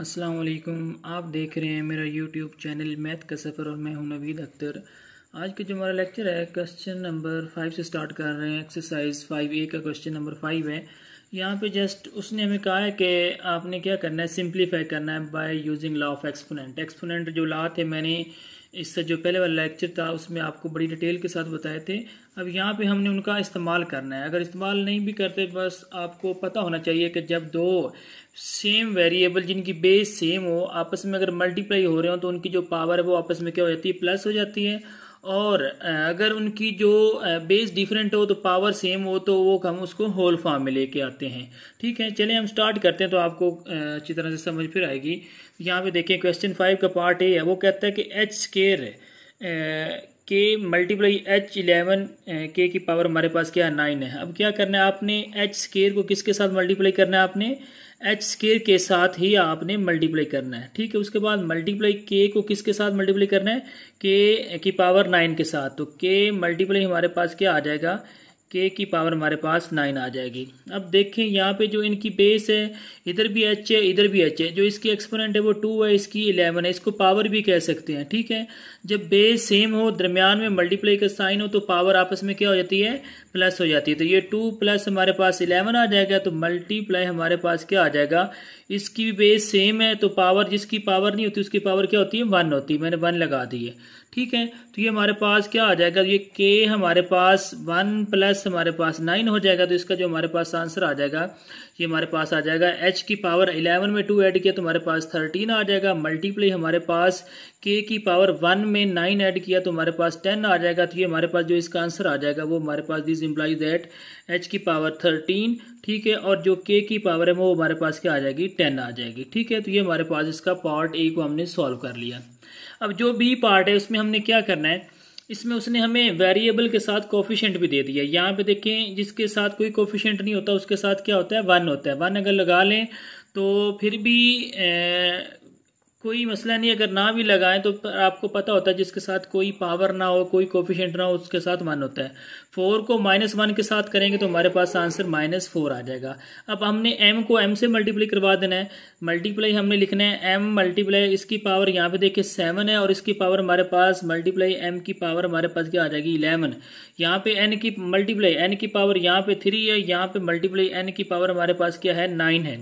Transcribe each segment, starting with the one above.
असलकुम आप देख रहे हैं मेरा यूट्यूब चैनल मैथ का सफ़र और मैं हूं नवीद अख्तर आज का जो हमारा लेक्चर है क्वेश्चन नंबर फाइव से स्टार्ट कर रहे हैं एक्सरसाइज फाइव ए का क्वेश्चन नंबर फाइव है यहाँ पे जस्ट उसने हमें कहा है कि आपने क्या करना है सिंप्लीफाई करना है by using law of exponent exponent जो ला थे मैंने इससे जो पहले वाला लेक्चर था उसमें आपको बड़ी डिटेल के साथ बताए थे अब यहाँ पे हमने उनका इस्तेमाल करना है अगर इस्तेमाल नहीं भी करते बस आपको पता होना चाहिए कि जब दो सेम वेरिएबल जिनकी बेस सेम हो आपस में अगर मल्टीप्लाई हो रहे हो तो उनकी जो पावर है वो आपस में क्या हो जाती है प्लस हो जाती है और अगर उनकी जो बेस डिफरेंट हो तो पावर सेम हो तो वो हम उसको होल फॉर्म में लेके आते हैं ठीक है चलिए हम स्टार्ट करते हैं तो आपको अच्छी तरह से समझ फिर आएगी यहाँ पे देखें क्वेश्चन फाइव का पार्ट ए है वो कहता है कि एच स्केयर के मल्टीप्लाई एच इलेवन के की पावर हमारे पास क्या है नाइन है अब क्या करना है आपने एच स्केयर को किसके साथ मल्टीप्लाई करना है आपने एच स्केयर के साथ ही आपने मल्टीप्लाई करना है ठीक है उसके बाद मल्टीप्लाई के को किसके साथ मल्टीप्लाई करना है के की पावर नाइन के साथ तो के मल्टीप्लाई हमारे पास क्या आ जाएगा के की पावर हमारे पास नाइन आ जाएगी अब देखें यहाँ पे जो इनकी बेस है इधर भी एच है इधर भी एच है जो इसकी एक्सपोनेंट है वो टू है इसकी इलेवन है इसको पावर भी कह सकते हैं ठीक है जब बेस सेम हो दरमियान में मल्टीप्लाई का साइन हो तो पावर आपस में क्या हो जाती है प्लस हो जाती है तो ये टू प्लस हमारे पास इलेवन आ जाएगा तो मल्टीप्लाई हमारे पास क्या आ जाएगा इसकी भी बेस सेम है तो पावर जिसकी पावर नहीं होती उसकी पावर क्या होती है वन होती है मैंने वन लगा दी है ठीक है तो ये हमारे पास क्या आ जाएगा ये के हमारे पास वन प्लस हमारे पास नाइन हो जाएगा तो इसका जो हमारे पास आंसर आ जाएगा ये हमारे पास आ जाएगा एच की पावर इलेवन में टू ऐड किया तो हमारे पास थर्टीन आ जाएगा मल्टीप्लाई हमारे पास के की पावर वन में नाइन ऐड किया तो हमारे पास टेन आ जाएगा तो ये हमारे पास जो इसका आंसर आ जाएगा वो हमारे पास दिस इम्प्लाइज दैट एच की पावर थर्टीन ठीक है और जो के की पावर है वो हमारे पास क्या आ जाएगी टेन आ जाएगी ठीक है तो ये हमारे पास इसका पार्ट ए को हमने सॉल्व कर लिया अब जो बी पार्ट है उसमें हमने क्या करना है इसमें उसने हमें वेरिएबल के साथ कोफिशेंट भी दे दिया यहाँ पे देखें जिसके साथ कोई कोफिशेंट नहीं होता उसके साथ क्या होता है वन होता है वन अगर लगा लें तो फिर भी कोई मसला नहीं अगर ना भी लगाएं तो आपको पता होता है जिसके साथ कोई पावर ना हो कोई कोफिशेंट ना हो उसके साथ वन होता है फोर को माइनस वन के साथ करेंगे तो हमारे पास आंसर माइनस फोर आ जाएगा अब हमने एम को एम से मल्टीप्लाई करवा देना है मल्टीप्लाई हमने लिखना है एम मल्टीप्लाई इसकी पावर यहाँ पे देखिए सेवन है और इसकी पावर हमारे पास मल्टीप्लाई एम की पावर हमारे पास क्या आ जाएगी इलेवन यहाँ पे एन की मल्टीप्लाई एन की पावर यहाँ पे थ्री है यहाँ पे मल्टीप्लाई एन की पावर हमारे पास क्या है नाइन है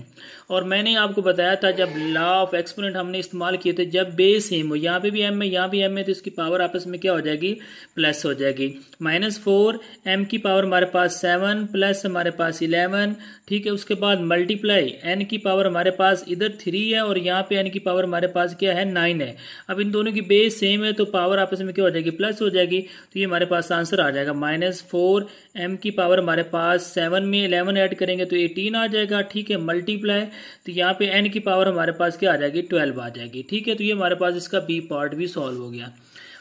और मैंने आपको बताया था जब लॉ ऑफ एक्सपोनेंट हमने इस्तेमाल किए थे तो जब बे सेम हो यहाँ पे भी एम है यहाँ भी एम है तो इसकी पावर आपस में क्या हो जाएगी प्लस हो जाएगी माइनस फोर एम की पावर हमारे पास सेवन प्लस हमारे पास इलेवन ठीक है उसके बाद मल्टीप्लाई एन की पावर हमारे पास इधर थ्री है और यहाँ पे एन की पावर हमारे पास क्या है नाइन है अब इन दोनों की बेस सेम है तो पावर आपस में क्या हो जाएगी प्लस हो जाएगी तो ये हमारे पास आंसर आ जाएगा माइनस फोर एम की पावर हमारे पास सेवन में इलेवन ऐड करेंगे तो एटीन आ जाएगा ठीक है मल्टीप्लाई तो यहाँ पे एन की पावर हमारे पास क्या आ जाएगी ट्वेल्व आ जाएगी जाएगी ठीक है तो ये हमारे पास इसका बी पार्ट भी सॉल्व हो गया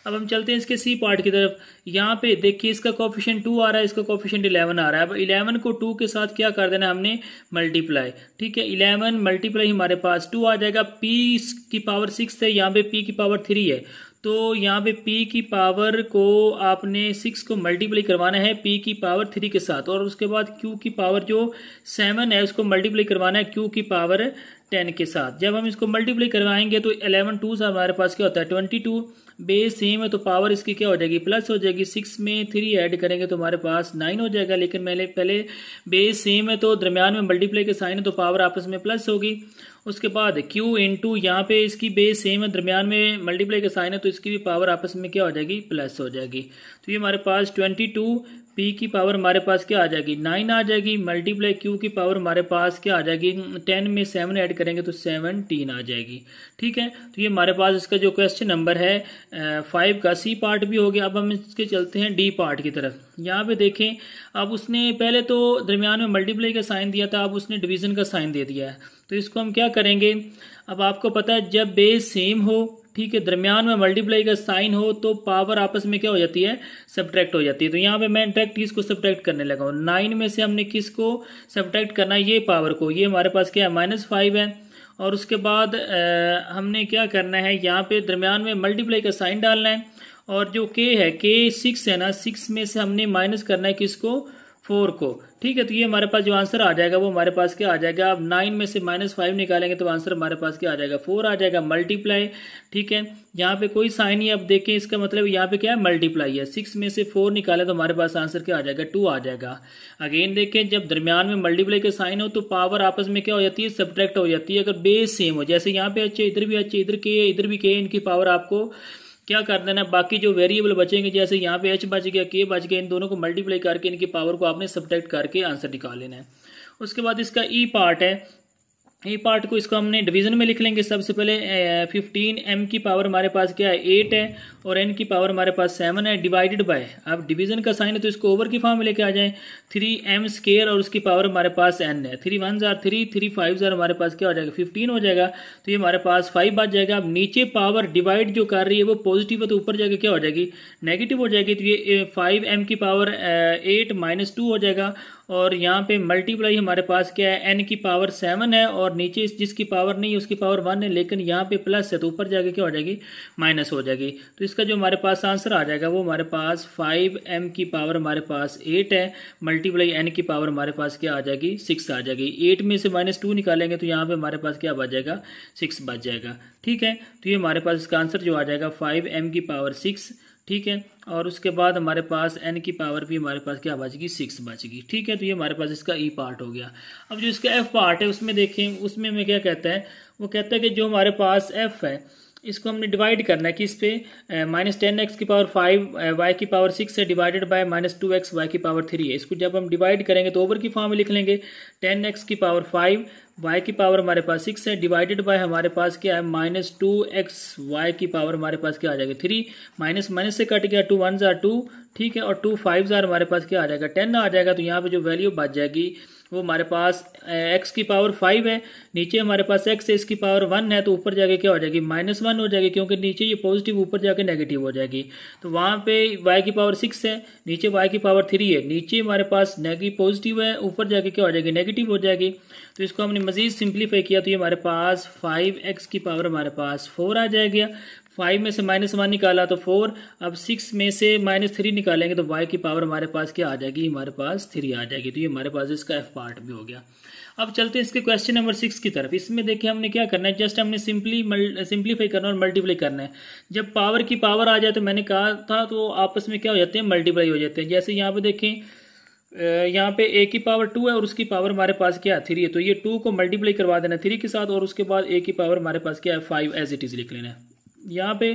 अब हम चलते हैं इसके सी पार्ट की तरफ यहाँ पे देखिए इसका कॉफिशेंट टू आ रहा है इसका कॉफिशेंट इलेवन आ रहा है अब इलेवन को टू के साथ क्या कर देना हमने मल्टीप्लाई ठीक है इलेवन मल्टीप्लाई हमारे पास टू आ जाएगा पी की पावर सिक्स है यहाँ पे पी की पावर थ्री है तो यहाँ पे p की पावर को आपने सिक्स को मल्टीप्लाई करवाना है p की पावर थ्री के साथ और उसके बाद q की पावर जो सेवन है उसको मल्टीप्लाई करवाना है q की पावर टेन के साथ जब हम इसको मल्टीप्लाई करवाएंगे तो इलेवन टू हमारे पास क्या होता है ट्वेंटी टू बेस सेम है तो पावर इसकी क्या हो जाएगी प्लस हो जाएगी सिक्स में थ्री ऐड करेंगे तो हमारे पास नाइन हो जाएगा लेकिन मैंने पहले बेस सेम है तो दरमियान में मल्टीप्लाई के साइन है तो पावर आपस में प्लस होगी उसके बाद क्यू इन टू यहाँ पे इसकी बेस सेम है दरमियान में मल्टीप्लाई के साइन है तो इसकी भी पावर आपस में क्या हो जाएगी प्लस हो जाएगी तो ये हमारे पास ट्वेंटी टू पी की पावर हमारे पास क्या आ जाएगी नाइन आ जाएगी मल्टीप्लाई क्यू की पावर हमारे पास क्या आ जाएगी टेन में सेवन ऐड करेंगे तो सेवनटीन आ जाएगी ठीक है तो ये हमारे पास इसका जो क्वेश्चन नंबर है फाइव का सी पार्ट भी हो गया अब हम इसके चलते हैं डी पार्ट की तरफ यहाँ पे देखें अब उसने पहले तो दरमियान में मल्टीप्लाई का साइन दिया था अब उसने डिवीजन का साइन दे दिया है तो इसको हम क्या करेंगे अब आपको पता है जब बेस सेम हो ठीक है दरमियान में मल्टीप्लाई का साइन हो तो पावर आपस में क्या हो जाती है सब्ट्रैक्ट हो जाती है तो यहाँ पे मैं डायरेक्ट इसको सब्ट्रैक्ट करने लगा हूँ नाइन में से हमने किसको सब्ट्रैक्ट करना है ये पावर को ये हमारे पास क्या है माइनस फाइव है और उसके बाद आ, हमने क्या करना है यहाँ पे दरमियान में मल्टीप्लाई का साइन डालना है और जो के है के सिक्स है ना सिक्स में से हमने माइनस करना है किसको फोर को ठीक है तो ये हमारे पास जो आंसर आ जाएगा वो हमारे पास क्या आ जाएगा आप नाइन में से माइनस फाइव निकालेंगे तो आंसर हमारे पास क्या आ जाएगा फोर आ जाएगा मल्टीप्लाई ठीक है यहाँ पे कोई साइन ही आप देखें इसका मतलब यहाँ पे क्या है मल्टीप्लाई है सिक्स में से फोर निकालें तो हमारे पास आंसर क्या आ जाएगा टू आ जाएगा अगेन देखें जब दरमियान में मल्टीप्लाई के साइन हो तो पावर आपस में क्या हो जाती है सब्ट्रैक्ट हो जाती है अगर बेस सेम हो जैसे यहाँ पे अच्छे इधर भी अच्छे इधर के इधर भी के इनकी पावर आपको क्या कर देना है बाकी जो वेरिएबल बचेंगे जैसे यहाँ पे एच बच गया के बच गया इन दोनों को मल्टीप्लाई करके इनकी पावर को आपने सब्ट्रैक्ट करके आंसर निकाल लेना है उसके बाद इसका ई e पार्ट है ये पार्ट को इसको हमने डिवीजन में लिख लेंगे सबसे पहले फिफ्टीन एम की पावर हमारे पास क्या है एट है और एन की पावर हमारे पास सेवन है डिवाइडेड बाय अब डिवीजन का साइन है तो इसको ओवर की फॉर्म में लेके आ जाए थ्री एम स्केयर और उसकी पावर हमारे पास एन है थ्री वन जार थ्री थ्री फाइव जार हमारे पास क्या हो जाएगा फिफ्टीन हो जाएगा तो ये हमारे पास फाइव आ जाएगा अब नीचे पावर डिवाइड जो कर रही है वो पॉजिटिव है तो ऊपर जाएगा क्या हो जाएगी नेगेटिव हो जाएगी तो ये फाइव एम की पावर एट माइनस टू हो जाएगा और यहाँ पे मल्टीप्लाई हमारे पास क्या है एन की पावर सेवन है और नीचे जिसकी पावर नहीं है उसकी पावर वन है लेकिन यहाँ पे प्लस है तो ऊपर जाके क्या हो जाएगी माइनस हो जाएगी तो इसका जो हमारे पास आंसर आ जाएगा वो हमारे पास फाइव एम की पावर हमारे पास एट है मल्टीप्लाई एन की पावर हमारे पास क्या आ जाएगी सिक्स आ जाएगी एट में से माइनस टू निकालेंगे तो यहाँ पर हमारे पास क्या बच जाएगा सिक्स बच जाएगा ठीक है तो ये हमारे पास इसका आंसर जो आ जाएगा फाइव एम की पावर सिक्स ठीक है और उसके बाद हमारे पास एन की पावर भी हमारे पास क्या बचगी सिक्स बचगी ठीक है तो ये हमारे पास इसका ई e पार्ट हो गया अब जो इसका एफ पार्ट है उसमें देखें उसमें मैं क्या कहता है वो कहता है कि जो हमारे पास एफ है इसको हमने डिवाइड करना है कि इस पे माइनस टेन एक्स की पावर फाइव वाई की पावर सिक्स है divided by minus two X Y की पावर थ्री है इसको जब हम डिवाइड करेंगे तो ओवर की फॉर्म में लिख लेंगे टेन एक्स की पावर फाइव वाई की पावर हमारे पास सिक्स है डिवाइडेड बाय हमारे पास क्या है माइनस टू एक्स वाई की पावर हमारे पास क्या आ जाएगा थ्री माइनस माइनस से कट गया टू वन ज़ार टू ठीक है और टू फाइव ज़ार हमारे पास क्या आ जाएगा टेन आ जाएगा तो यहाँ पे जो वैल्यू बच जाएगी वो हमारे पास एक्स की पावर फाइव है नीचे हमारे पास एक्स है इसकी पावर वन है तो ऊपर जाके क्या हो जाएगी माइनस वन हो जाएगी क्योंकि नीचे ये पॉजिटिव ऊपर जाके नेगेटिव हो जाएगी तो वहाँ पे वाई की पावर सिक्स है नीचे वाई की पावर थ्री है नीचे हमारे पास नेगेटिव पॉजिटिव है ऊपर जाके क्या हो जाएगी नेगेटिव हो जाएगी तो इसको हमने मजीद सिंप्लीफाई किया तो ये हमारे पास फाइव एक्स की पावर हमारे पास फोर आ जाएगा फाइव में से माइनस वन निकाला तो फोर अब सिक्स में से माइनस थ्री निकालेंगे तो वाई की पावर हमारे पास क्या आ जाएगी हमारे पास थ्री आ जाएगी तो ये हमारे पास इसका एफ पार्ट भी हो गया अब चलते हैं इसके क्वेश्चन नंबर सिक्स की तरफ इसमें देखिए हमने क्या करना है जस्ट हमने सिंपली सिंप्लीफाई करना और मल्टीप्लाई करना है जब पावर की पावर आ जाए तो मैंने कहा था तो आपस में क्या हो जाते हैं मल्टीप्लाई हो जाते हैं जैसे यहाँ पे देखें यहाँ पे ए की पावर टू है और उसकी पावर हमारे पास क्या है थ्री है तो ये टू को मल्टीप्लाई करवा देना थ्री के साथ और उसके बाद ए की पावर हमारे पास क्या है फाइव एज इट इज लिख लेना है यहाँ पे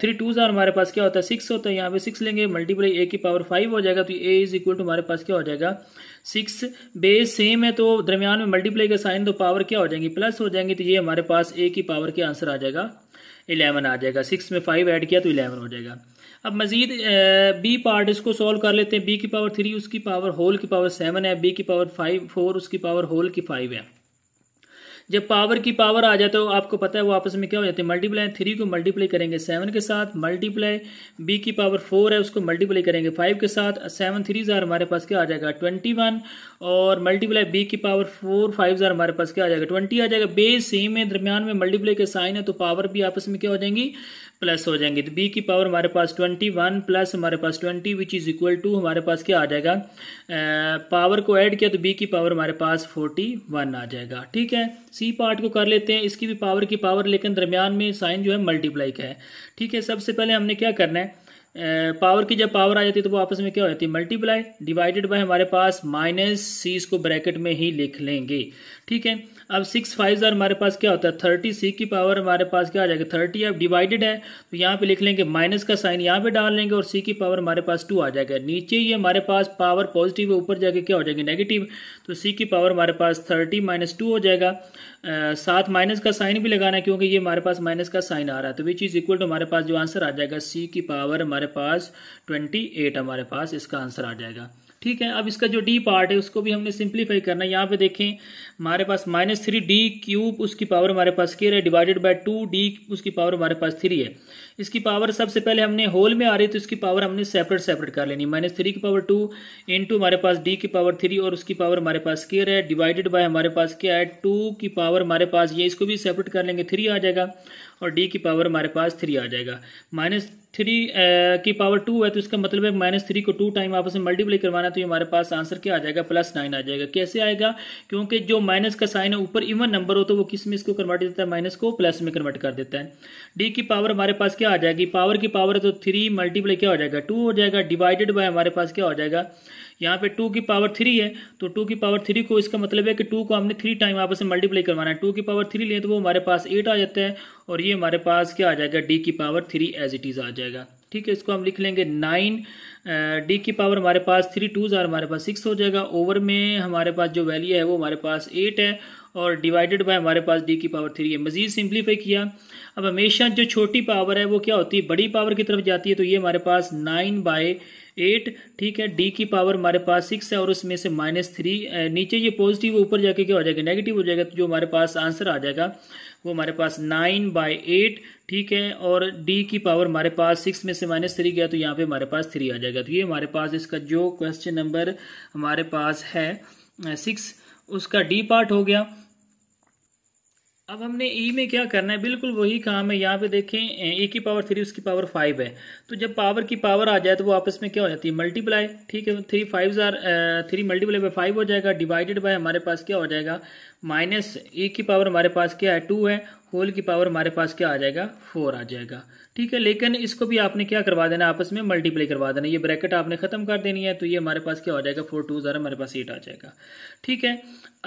थ्री टूज और हमारे पास क्या होता है सिक्स होता है यहाँ पे सिक्स लेंगे मल्टीप्लाई ए की पावर फाइव हो जाएगा तो ए इज इक्वल टू हमारे पास क्या हो जाएगा सिक्स बेस सेम है तो दरमियान में मल्टीप्लाई का साइन तो पावर क्या हो जाएगी प्लस हो जाएंगी तो ये हमारे पास ए की पावर के आंसर आ जाएगा इलेवन आ जाएगा सिक्स में फाइव ऐड किया तो इलेवन हो जाएगा अब मजीद बी पार्ट इसको सॉल्व कर लेते हैं बी की पावर थ्री उसकी पावर होल की पावर सेवन है बी की पावर फाइव फोर उसकी पावर होल की फाइव है जब पावर की पावर आ है तो आपको पता है वो आपस में क्या हो जाते हैं मल्टीप्लाई थ्री को मल्टीप्लाई करेंगे सेवन के साथ मल्टीप्लाई बी की पावर फोर है उसको मल्टीप्लाई करेंगे फाइव के साथ सेवन थ्री ज़ार हमारे पास क्या आ जाएगा ट्वेंटी वन और मल्टीप्लाई बी की पावर फोर फाइव ज़ार हमारे पास क्या आ जाएगा ट्वेंटी आ जाएगा बे सेम है दरमियान में मल्टीप्लाई के साइन है तो पावर भी आपस में क्या हो जाएंगी प्लस हो जाएंगे तो बी की पावर हमारे पास ट्वेंटी वन प्लस हमारे पास twenty which is equal to हमारे पास क्या आ जाएगा पावर को ऐड किया तो बी की पावर हमारे पास फोर्टी वन आ जाएगा ठीक है सी पार्ट को कर लेते हैं इसकी भी पावर की पावर लेकिन दरमियान में साइन जो है मल्टीप्लाई का है ठीक है सबसे पहले हमने क्या करना है पावर की जब पावर आ जाती है तो वो आपस में क्या हो जाती है मल्टीप्लाई डिवाइडेड बाय हमारे पास माइनस सी इसको ब्रैकेट में ही लिख लेंगे ठीक है अब सिक्स फाइव ज़ार हमारे पास क्या होता है थर्टी सी की पावर हमारे पास क्या आ जाएगा थर्टी अब डिवाइडेड है तो यहाँ पे लिख लेंगे माइनस का साइन यहाँ पे डाल लेंगे और सी की पावर हमारे पास टू आ जाएगा नीचे ये हमारे पास पावर पॉजिटिव है ऊपर जाके क्या हो जाएगी नेगेटिव तो सी की पावर हमारे पास थर्टी माइनस टू हो जाएगा साथ माइनस का साइन भी लगाना है क्योंकि ये हमारे पास माइनस का साइन आ रहा है तो विच इज इक्वल टू हमारे पास जो आंसर आ जाएगा सी की पावर हमारे पास ट्वेंटी एट हमारे पास इसका आंसर आ जाएगा ठीक है अब इसका जो डी पार्ट है उसको भी हमने सिंप्लीफाई करना है यहाँ पे देखें हमारे पास माइनस थ्री डी क्यूब उसकी पावर हमारे पास केयर है डिवाइडेड बाय टू डी उसकी पावर हमारे पास थ्री है इसकी पावर सबसे पहले हमने होल में आ रही तो इसकी पावर हमने सेपरेट सेपरेट कर लेनी माइनस थ्री की पावर टू इंटू हमारे पास डी की पावर थ्री और उसकी पावर हमारे पास केयर है डिवाइडेड बाय हमारे पास क्या है टू की पावर हमारे पास ये इसको भी सेपरेट कर लेंगे थ्री आ जाएगा और डी की पावर हमारे पास थ्री आ जाएगा माइनस थ्री uh, की पावर टू है तो इसका मतलब है माइनस थ्री को टू टाइम आपस में मल्टीप्लाई करवाना है तो ये हमारे पास आंसर क्या आ जाएगा प्लस नाइन आ जाएगा कैसे आएगा क्योंकि जो माइनस का साइन है ऊपर इवन नंबर हो तो वो किस में इसको कन्वर्ट देता है माइनस को प्लस में कन्वर्ट कर देता है डी की पावर हमारे पास क्या आ जाएगी पावर की पावर है तो थ्री मल्टीप्लाई क्या हो जाएगा टू हो जाएगा डिवाइडेड बाय हमारे पास क्या हो जाएगा यहाँ पे टू की पावर थ्री है तो टू की पावर थ्री को इसका मतलब है कि टू को हमने थ्री टाइम आपस में मल्टीप्लाई करवाना है टू की पावर थ्री लें तो वो हमारे पास एट आ जाता है और ये हमारे पास क्या आ जाएगा डी की power three as it is आ जाएगा ठीक है इसको हम लिख लेंगे नाइन डी की पावर हमारे पास थ्री टू ज़ार हमारे पास सिक्स हो जाएगा ओवर में हमारे पास जो वैल्यू है वो हमारे पास एट है और डिवाइडेड बाय हमारे पास डी की पावर थ्री है मज़ीद सिंप्लीफाई किया अब हमेशा जो छोटी पावर है वो क्या होती है बड़ी पावर की तरफ जाती है तो ये हमारे पास नाइन बाय एट ठीक है डी की पावर हमारे पास सिक्स है और उसमें से माइनस थ्री नीचे ये पॉजिटिव ऊपर जाके क्या हो जाएगा नेगेटिव हो जाएगा तो जो हमारे पास आंसर आ जाएगा वो हमारे पास नाइन बाई एट ठीक है और डी की पावर हमारे पास सिक्स में से माइनस थ्री गया तो यहाँ पे हमारे पास थ्री आ जाएगा तो ये हमारे पास इसका जो क्वेश्चन नंबर हमारे पास है सिक्स उसका डी पार्ट हो गया अब हमने ई e में क्या करना है बिल्कुल वही काम है यहाँ पे देखें ए e की पावर थ्री उसकी पावर फाइव है तो जब पावर की पावर आ जाए तो वो आपस में क्या हो जाती है मल्टीप्लाई ठीक है three five are three multiply by five हो जाएगा डिवाइडेड बाय हमारे पास क्या हो जाएगा माइनस ए की पावर हमारे पास क्या है टू है होल की पावर हमारे पास क्या आ जाएगा फोर आ जाएगा ठीक है लेकिन इसको भी आपने क्या करवा देना आपस में मल्टीप्लाई करवा देना ये ब्रैकेट आपने ख़त्म कर देनी है तो ये हमारे पास क्या हो जाएगा फोर टू ज़रा हमारे पास एट आ जाएगा ठीक है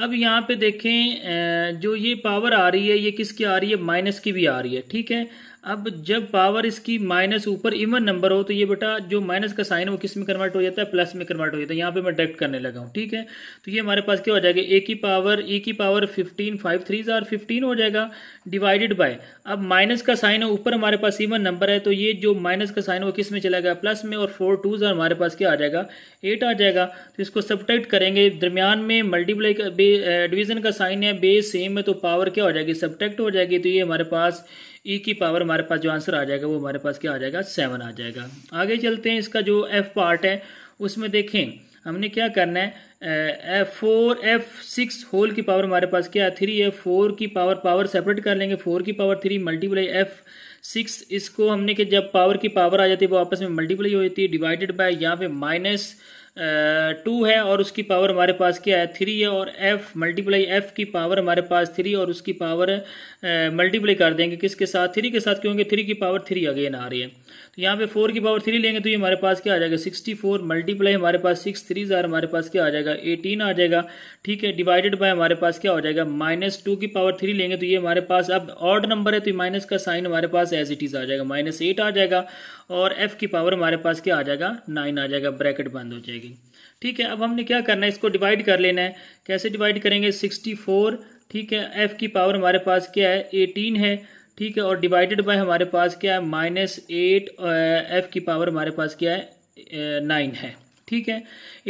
अब यहाँ पे देखें जो ये पावर आ रही है ये किसकी आ रही है माइनस की भी आ रही है ठीक है अब जब पावर इसकी माइनस ऊपर इवन नंबर हो तो ये बेटा जो माइनस का साइन है वो किस में कन्वर्ट हो जाता है प्लस में कन्वर्ट हो जाता है यहाँ पे मैं डायरेक्ट करने लगा हूँ ठीक है तो ये हमारे पास क्या हो जाएगा ए की पावर ए e की पावर फिफ्टीन फाइव थ्री जार फिफ्टीन हो जाएगा डिवाइडेड बाय अब माइनस का साइन है ऊपर हमारे पास इवन नंबर है तो ये जो माइनस का साइन है वो किस में चला गया प्लस में और फोर टू जार हमारे पास क्या आ जाएगा एट आ जाएगा तो इसको सब्टेक्ट करेंगे दरमियान में मल्टीप्लाई डिवीजन uh, का साइन है बेस सेम है तो पावर क्या हो जाएगी सब्ट्रैक्ट हो जाएगी तो ये हमारे पास ई की पावर हमारे पास जो आंसर आ जाएगा वो हमारे पास क्या आ जाएगा सेवन आ जाएगा आगे चलते हैं इसका जो एफ पार्ट है उसमें देखें हमने क्या करना है F four F six whole की पावर हमारे पास क्या है थ्री एफ फोर की पावर पावर सेपरेट कर लेंगे फोर की power three multiply F six इसको हमने के जब पावर की पावर आ जाती है वो आपस में मल्टीप्लाई हो जाती है डिवाइडेड बाय यहाँ पे माइनस टू है और उसकी पावर हमारे पास क्या है थ्री है और एफ मल्टीप्लाई एफ की पावर हमारे पास थ्री और उसकी पावर मल्टीप्लाई कर देंगे किसके साथ थ्री के साथ क्योंकि थ्री की पावर थ्री अगेन आ रही है तो यहाँ पे फोर की पावर थ्री लेंगे तो ये हमारे पास क्या आ जाएगा सिक्सटी फोर मल्टीप्लाई हमारे पास सिक्स थ्री ज़ार हमारे पास क्या आ जाएगा एटीन आ जाएगा ठीक है डिवाइडेड बाय हमारे पास क्या हो जाएगा माइनस टू की पावर थ्री लेंगे तो ये हमारे पास अब ऑर्ड नंबर है तो माइनस का साइन हमारे पास एज इट इज़ आ जाएगा माइनस एट आ जाएगा और एफ की पावर हमारे पास क्या आ जाएगा नाइन आ जाएगा ब्रैकेट बंद हो जाएगी जाएगी ठीक है अब हमने क्या करना है इसको डिवाइड कर लेना है कैसे डिवाइड करेंगे सिक्सटी फोर ठीक है एफ की पावर हमारे पास क्या है एटीन है ठीक है और डिवाइडेड बाय हमारे पास क्या है माइनस एट एफ की पावर हमारे पास क्या है नाइन है ठीक है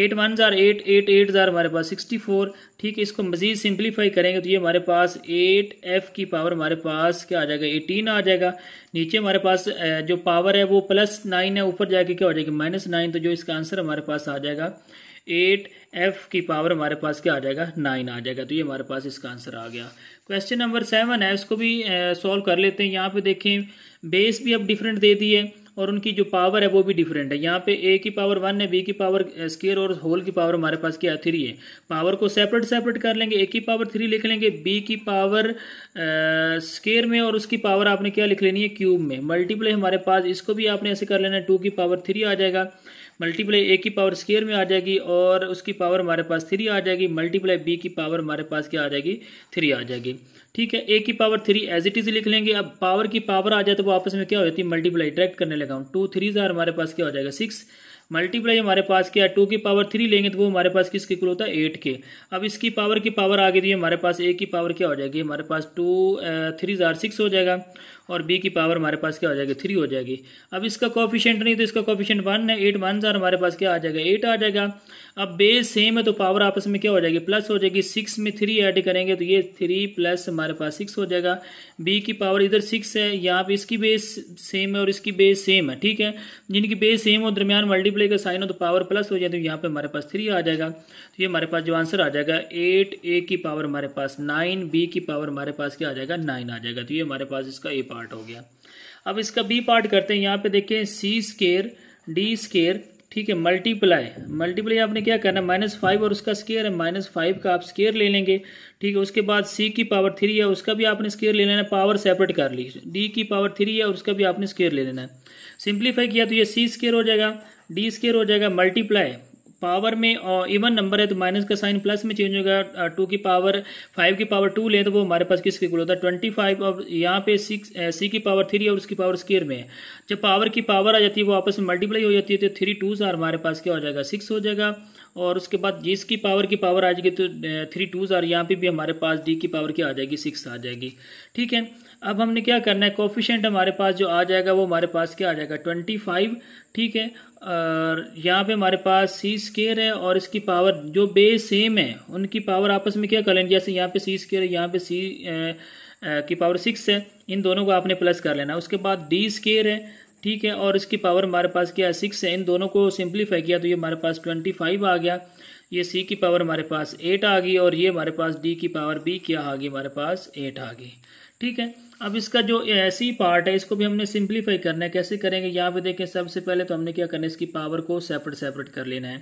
एट वन ज़ार एट एट एट ज़ार हमारे पास सिक्सटी फोर ठीक है इसको मज़ीद सिंप्लीफाई करेंगे तो ये हमारे पास एट एफ़ की पावर हमारे पास क्या आ जाएगा एटीन आ जाएगा नीचे हमारे पास जो पावर है वो प्लस नाइन है ऊपर जाके क्या हो जाएगा माइनस नाइन तो जो इसका आंसर हमारे पास आ जाएगा एट एफ की पावर हमारे पास क्या आ जाएगा नाइन आ जाएगा तो ये हमारे पास इसका आंसर आ गया क्वेश्चन नंबर सेवन है इसको भी सॉल्व कर लेते हैं यहाँ पे देखें बेस भी अब डिफरेंट दे दी है और उनकी जो पावर है वो भी डिफरेंट है यहाँ पे ए की पावर वन है बी की पावर स्केयर uh, और होल की पावर हमारे पास क्या थ्री है पावर को सेपरेट सेपरेट कर लेंगे ए की पावर थ्री लिख लेंगे बी की पावर स्केयर uh, में और उसकी पावर आपने क्या लिख लेनी है क्यूब में मल्टीप्लाई हमारे पास इसको भी आपने ऐसे कर लेना है टू की पावर थ्री आ जाएगा मल्टीप्लाई ए की पावर स्केयर में आ जाएगी और उसकी पावर हमारे पास थ्री आ जाएगी मल्टीप्लाई बी की पावर हमारे पास क्या आ जाएगी थ्री आ जाएगी ठीक है ए की power three as it is लिख लेंगे अब पावर की पावर आ जाए तो वो आपस में क्या हो जाती है मल्टीप्लाई ट्रैक्ट करने लगा हूँ टू थ्री जार हमारे पास क्या हो जाएगा सिक्स मल्टीप्लाई हमारे पास क्या टू की पावर थ्री लेंगे तो वो हमारे पास किसके कुल होता है एट के अब इसकी पावर की पावर आ गई थी हमारे पास ए की पावर क्या हो जाएगी हमारे पास टू थ्री जार सिक्स हो जाएगा और बी की पावर हमारे पास क्या हो जाएगी थ्री हो जाएगी अब इसका कॉफिशेंट नहीं तो इसका कॉफिशेंट वन है एट वन जार हमारे पास क्या आ जाएगा एट आ जाएगा अब बेस सेम है तो पावर आपस में क्या हो जाएगी प्लस हो जाएगी सिक्स में थ्री ऐड करेंगे तो ये थ्री प्लस हमारे पास सिक्स हो जाएगा बी की पावर इधर सिक्स है यहाँ पे इसकी बेस सेम है और इसकी बेस सेम है ठीक है जिनकी बेस सेम हो दरमियान मल्टीप्लाई का साइन हो तो पावर प्लस हो जाए तो यहाँ पर हमारे पास थ्री आ जाएगा तो ये हमारे पास जो आंसर आ जाएगा एट ए की पावर हमारे पास नाइन बी की पावर हमारे पास क्या आ जाएगा नाइन आ जाएगा तो ये हमारे पास इसका ए पार्ट हो गया अब इसका बी पार्ट करते हैं यहाँ पे देखिए सी स्केयर डी स्केयर ठीक है मल्टीप्लाई मल्टीप्लाई आपने क्या करना है माइनस फाइव और उसका स्केयर है माइनस फाइव का आप स्केयर ले लेंगे ठीक है उसके बाद सी की पावर थ्री है उसका भी आपने स्केयर ले लेना है पावर सेपरेट कर ली डी की पावर थ्री है और उसका भी आपने स्केयर ले लेना है सिंप्लीफाई किया तो ये सी स्केयर हो जाएगा डी स्केयर हो जाएगा मल्टीप्लाई पावर में इवन नंबर है तो माइनस का साइन प्लस में चेंज होगा टू uh, की पावर फाइव की पावर टू लें तो वो हमारे पास किसके इक्वल होता है ट्वेंटी फाइव और यहाँ पे सिक्स सी uh, की पावर थ्री और उसकी पावर स्केयर में है जब पावर की पावर आ जाती है वो आपस में मल्टीप्लाई हो जाती है तो थ्री टू सार हमारे पास क्या हो जाएगा सिक्स हो जाएगा और उसके बाद जिस की पावर की पावर आ जाएगी तो थ्री टूज और यहाँ पे भी हमारे पास डी की पावर की आ जाएगी सिक्स आ जाएगी ठीक है अब हमने क्या करना है कॉफिशेंट हमारे पास जो आ जाएगा वो हमारे पास क्या आ जाएगा ट्वेंटी फाइव ठीक है और यहाँ पे हमारे पास सी स्केयर है और इसकी पावर जो बे सेम है उनकी पावर आपस में क्या कर लेंगे जैसे यहाँ पे सी स्केयर है यहाँ पे सी की पावर सिक्स है इन दोनों को आपने प्लस कर लेना उसके बाद डी स्केयर है ठीक है और इसकी पावर हमारे पास क्या है सिक्स है इन दोनों को सिंप्लीफाई किया तो ये हमारे पास ट्वेंटी फाइव आ गया ये सी की पावर हमारे पास एट आ गई और ये हमारे पास डी की पावर बी क्या आ गई हमारे पास एट आ गई ठीक है अब इसका जो ऐसी पार्ट है इसको भी हमने सिंप्लीफाई करना है कैसे करेंगे यहाँ पे देखें सबसे पहले तो हमने क्या करना है इसकी पावर को सेपरेट सेपरेट कर लेना है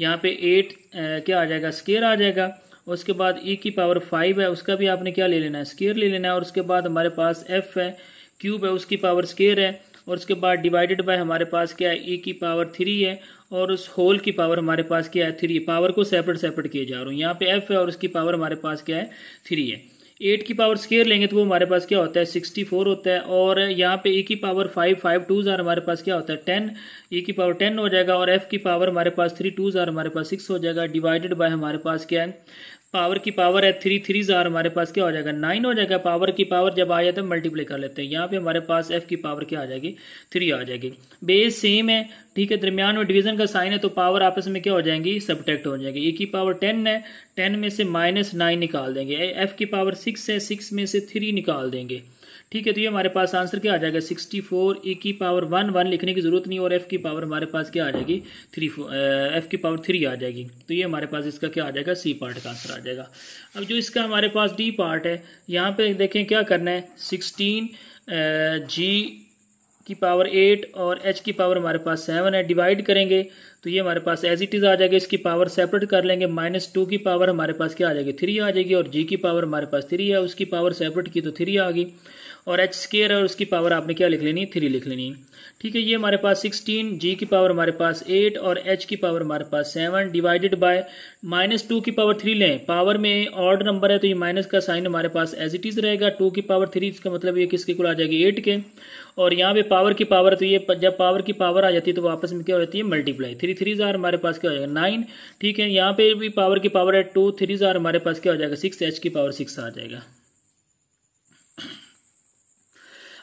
यहाँ पे एट क्या आ जाएगा स्केयर आ जाएगा उसके बाद ई e की पावर फाइव है उसका भी आपने क्या ले लेना है स्केयर ले लेना है और उसके बाद हमारे पास एफ है क्यूब है उसकी पावर स्केयर है और उसके बाद डिवाइडेड बाय हमारे पास क्या है ए की पावर थ्री है और उस होल की पावर हमारे पास क्या है थ्री पावर को सेपरेट सेपरेट किए जा रहा हूँ यहाँ पे एफ है और उसकी पावर हमारे पास क्या है थ्री है एट की पावर स्केयर लेंगे तो वो हमारे पास क्या होता है सिक्सटी फोर होता है और यहाँ पे ए की पावर फाइव फाइव टू ज़ार हमारे पास क्या होता है टेन ए की पावर टेन हो जाएगा और एफ की पावर हमारे पास थ्री टू ज़ार हमारे पास सिक्स हो जाएगा डिवाइडेड बाय हमारे पास क्या है पावर की पावर है थ्री थ्री ज़ार हमारे पास क्या हो जाएगा नाइन हो जाएगा पावर की पावर जब आ जाता है मल्टीप्लाई कर लेते हैं यहाँ पे हमारे पास एफ की पावर क्या आ जाएगी थ्री आ जाएगी बेस सेम है ठीक है दरमियान में डिवीजन का साइन है तो पावर आपस में क्या हो जाएंगी सबटेक्ट हो जाएगी ए की पावर टेन है टेन में से माइनस नाइन निकाल देंगे एफ की पावर सिक्स है सिक्स में से थ्री निकाल देंगे ठीक है तो ये हमारे पास आंसर क्या आ जाएगा सिक्सटी फोर ए की पावर वन वन लिखने की ज़रूरत नहीं और एफ़ की पावर हमारे पास क्या आ जाएगी थ्री एफ़ की पावर थ्री आ जाएगी तो ये हमारे पास इसका क्या आ जाएगा सी पार्ट का आंसर आ जाएगा जाएगा अब जो इसका हमारे पास डी पार्ट है यहाँ पे देखें क्या करना है सिक्सटीन जी की पावर एट और एच की पावर हमारे पास सेवन है डिवाइड करेंगे तो ये हमारे पास एज इट इज़ आ जाएगा इसकी पावर सेपरेट कर लेंगे माइनस टू की पावर हमारे पास क्या आ जाएगी थ्री आ जाएगी और जी की पावर हमारे पास थ्री है उसकी पावर सेपरेट की तो थ्री आ गई और एच स्केयर और उसकी पावर आपने क्या लिख लेनी थ्री लिख लेनी ठीक है ये हमारे पास सिक्सटीन जी की पावर हमारे पास एट और एच की पावर हमारे पास seven divided by minus two की पावर थ्री लें पावर में ऑर्ड नंबर है तो ये माइनस का साइन हमारे पास एज इट इज़ रहेगा टू की पावर थ्री इसका मतलब ये किसके कुल आ जाएगी एट के और यहाँ पे पावर की पावर तो ये जब पावर की पावर आ जाती है तो वापस में क्या हो जाती है मल्टीप्लाई थ्री थ्री जार हमारे पास क्या हो जाएगा नाइन ठीक है यहाँ पे भी पावर की पावर है टू थ्री जार हमारे पास क्या हो जाएगा सिक्स एच की पावर सिक्स आ जाएगा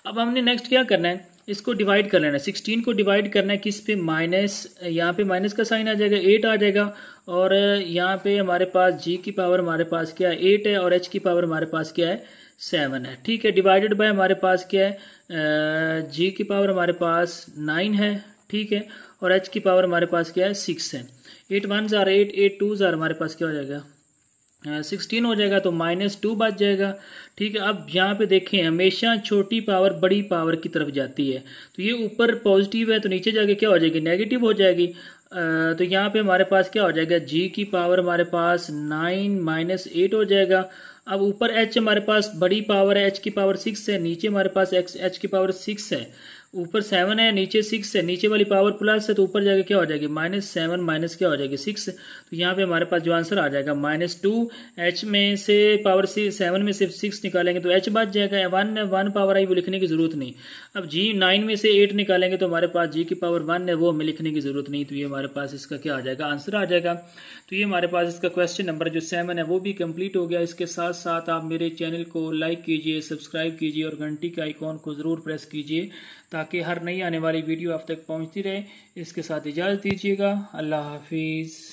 अब हमने नेक्स्ट क्या करना है इसको डिवाइड कर लेना है सिक्सटीन को डिवाइड करना है किस पे माइनस यहाँ पे माइनस का साइन आ जाएगा एट आ जाएगा और यहाँ पे हमारे पास जी की पावर हमारे पास क्या है एट है और एच की पावर हमारे पास क्या है सेवन है ठीक है डिवाइडेड बाय हमारे पास क्या है जी की पावर हमारे पास नाइन है ठीक है और एच की पावर हमारे पास क्या है सिक्स है एट वन ज़ार एट एट टू ज़ार हमारे पास क्या हो जाएगा सिक्सटीन हो जाएगा तो माइनस टू बच जाएगा ठीक है अब यहाँ पे देखें हमेशा छोटी पावर बड़ी पावर की तरफ जाती है तो ये ऊपर पॉजिटिव है तो नीचे जाके क्या हो जाएगी नेगेटिव हो जाएगी आ, तो यहाँ पे हमारे पास क्या हो जाएगा जी की पावर हमारे पास नाइन माइनस एट हो जाएगा अब ऊपर एच हमारे पास बड़ी पावर है एच की पावर सिक्स है नीचे हमारे पास एक्स एच की पावर सिक्स है ऊपर सेवन है नीचे सिक्स है नीचे वाली पावर प्लस है तो ऊपर जाके क्या हो जाएगी माइनस सेवन माइनस क्या हो जाएगी सिक्स तो यहाँ पे हमारे पास जो आंसर आ जाएगा माइनस टू एच में से पावर सी सेवन में से सिक्स निकालेंगे तो एच बच जाएगा वन वन पावर आई वो लिखने की जरूरत नहीं अब जी नाइन में से एट निकालेंगे तो हमारे पास जी की पावर वन है वो हमें लिखने की जरूरत नहीं तो ये हमारे पास इसका क्या आ जाएगा आंसर आ जाएगा तो ये हमारे पास इसका क्वेश्चन नंबर जो सेवन है वो भी कंप्लीट हो गया इसके साथ साथ आप मेरे चैनल को लाइक कीजिए सब्सक्राइब कीजिए और घंटी के आइकॉन को जरूर प्रेस कीजिए ताकि हर नई आने वाली वीडियो आप तक पहुंचती रहे इसके साथ इजाज़त दीजिएगा अल्लाह हाफिज़